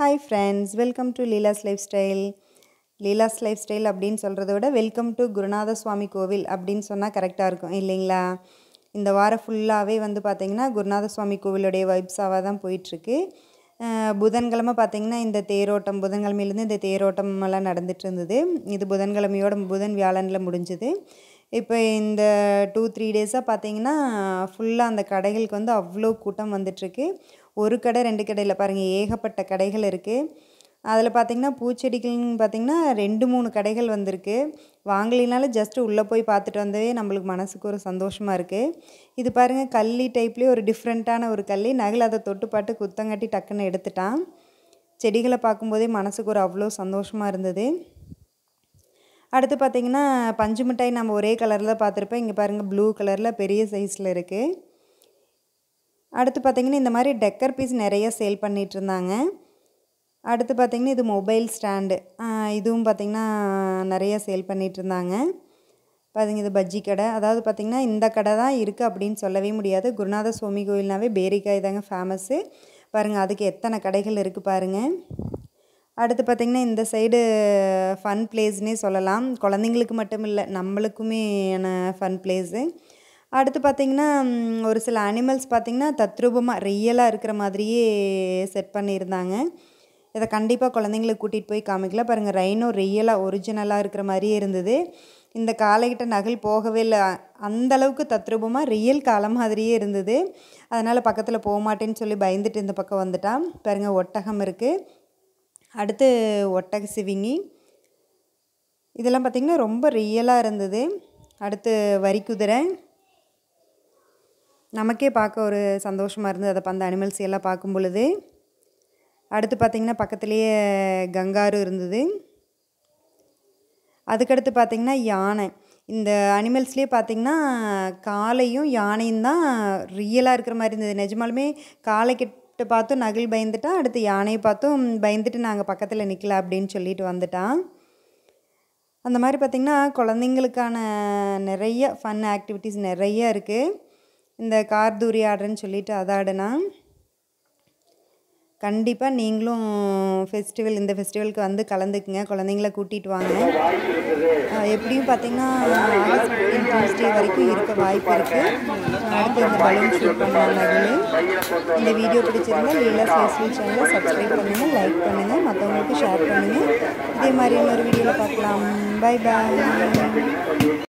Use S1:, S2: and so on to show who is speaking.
S1: hi friends welcome to Leela's lifestyle Leela's lifestyle அப்படின்னு சொல்கிறத விட வெல்கம் டு குருநாத சுவாமி கோவில் அப்படின்னு சொன்னால் கரெக்டாக இருக்கும் இல்லைங்களா இந்த வாரம் ஃபுல்லாகவே வந்து பார்த்திங்கன்னா குருநாத சுவாமி கோவிலுடைய வைப்ஸாக தான் போயிட்டுருக்கு புதன்கிழமை பார்த்திங்கன்னா இந்த தேரோட்டம் புதன்கிழமையிலேருந்து இந்த தேரோட்டம் எல்லாம் நடந்துட்டு இருந்தது இது புதன்கிழமையோட புதன் வியாழனில் முடிஞ்சுது இப்போ இந்த டூ த்ரீ டேஸாக பார்த்தீங்கன்னா ஃபுல்லாக அந்த கடைகளுக்கு வந்து அவ்வளோ கூட்டம் வந்துட்டுருக்கு ஒரு கடை ரெண்டு கடையில் பாருங்கள் ஏகப்பட்ட கடைகள் இருக்குது அதில் பார்த்திங்கன்னா பூச்செடிகள்னு பார்த்திங்கன்னா ரெண்டு மூணு கடைகள் வந்திருக்கு வாங்கலினாலும் ஜஸ்ட்டு உள்ளே போய் பார்த்துட்டு வந்தவே நம்மளுக்கு மனசுக்கு ஒரு சந்தோஷமாக இருக்குது இது பாருங்கள் கல்லி டைப்லேயே ஒரு டிஃப்ரெண்ட்டான ஒரு கல்லி நகல் அதை தொட்டு பாட்டு குத்தங்கட்டி டக்குன்னு எடுத்துட்டான் செடிகளை பார்க்கும்போதே மனசுக்கு ஒரு அவ்வளோ சந்தோஷமாக இருந்தது அடுத்து பார்த்திங்கன்னா பஞ்சு மிட்டாய் நம்ம ஒரே கலரில் பார்த்துருப்போம் இங்கே பாருங்கள் ப்ளூ கலரில் பெரிய சைஸில் இருக்குது அடுத்து பார்த்திங்கன்னா இந்த மாதிரி டெக்கர் பீஸ் நிறைய சேல் பண்ணிகிட்டு இருந்தாங்க அடுத்து பார்த்திங்கன்னா இது மொபைல் ஸ்டாண்டு இதுவும் பார்த்திங்கன்னா நிறைய சேல் பண்ணிகிட்டு இருந்தாங்க பார்த்திங்க இது பஜ்ஜி கடை அதாவது பார்த்திங்கன்னா இந்த கடை தான் இருக்குது அப்படின்னு சொல்லவே முடியாது குருநாத சுவாமி கோயில்னாவே பேரிக்காய் தாங்க ஃபேமஸ்ஸு பாருங்கள் அதுக்கு எத்தனை கடைகள் இருக்குது பாருங்கள் அடுத்து பார்த்திங்கன்னா இந்த சைடு ஃபன் பிளேஸ்னே சொல்லலாம் குழந்தைங்களுக்கு மட்டும் இல்லை நம்மளுக்குமே ஃபன் பிளேஸு அடுத்து பார்த்திங்கன்னா ஒரு சில அனிமல்ஸ் பார்த்திங்கன்னா தத்ரூபமாக ரியலாக இருக்கிற மாதிரியே செட் பண்ணியிருந்தாங்க இதை கண்டிப்பாக குழந்தைங்களை கூட்டிகிட்டு போய் காமிக்கல பாருங்கள் ரெயினோ ரியலாக ஒரிஜினலாக இருக்கிற மாதிரியே இருந்தது இந்த காலைகிட்ட நகல் போகவே இல்லை அந்தளவுக்கு தத்ரூபமாக ரியல் காலம் மாதிரியே இருந்தது அதனால் பக்கத்தில் போக மாட்டேன்னு சொல்லி பயந்துட்டு இந்த பக்கம் வந்துட்டான் பாருங்கள் ஒட்டகம் இருக்குது அடுத்து ஒட்டக சிவிங்கி இதெல்லாம் பார்த்திங்கன்னா ரொம்ப ரியலாக இருந்தது அடுத்து வரி குதிரை நமக்கே பார்க்க ஒரு சந்தோஷமாக இருந்தது அதை அந்த அனிமல்ஸ் எல்லாம் பார்க்கும் பொழுது அடுத்து பார்த்திங்கன்னா பக்கத்துலேயே கங்காரு இருந்தது அதுக்கடுத்து பார்த்திங்கன்னா யானை இந்த அனிமல்ஸ்லேயே பார்த்திங்கன்னா காலையும் யானையும் தான் ரியலாக இருக்கிற மாதிரி இருந்தது நிஜமாலுமே காலை கெட் ஃபஸ்ட்டு பார்த்தும் நகில் பயந்துட்டான் அடுத்து யானையை பார்த்தும் பயந்துட்டு நாங்கள் பக்கத்தில் நிற்கல அப்படின்னு சொல்லிட்டு வந்துட்டான் அந்த மாதிரி பார்த்திங்கன்னா குழந்தைங்களுக்கான நிறைய ஃபன் ஆக்டிவிட்டீஸ் நிறைய இருக்குது இந்த கார் தூரி ஆடுறேன்னு சொல்லிட்டு அதாடுனா கண்டிப்பாக நீங்களும் ஃபெஸ்டிவல் இந்த ஃபெஸ்டிவலுக்கு வந்து கலந்துக்குங்க குழந்தைங்கள கூட்டிகிட்டு வாங்க எப்படியும் பார்த்தீங்கன்னா ஆகஸ்ட் டூஸ்டே வரைக்கும் இருக்க வாய்ப்பு இருக்குது அடுத்து இந்த பலூன் ஷூட் பண்ணுவாங்க இந்த வீடியோ பிடிச்சிருந்தால் நீங்கள் ஃபேஸ்புக் சேனலில் சப்ஸ்கிரைப் பண்ணுங்கள் லைக் பண்ணுங்கள் மற்றவங்களுக்கு ஷேர் பண்ணுங்கள் இதே மாதிரி இன்னொரு வீடியோவில் பார்க்கலாம் பை பாய்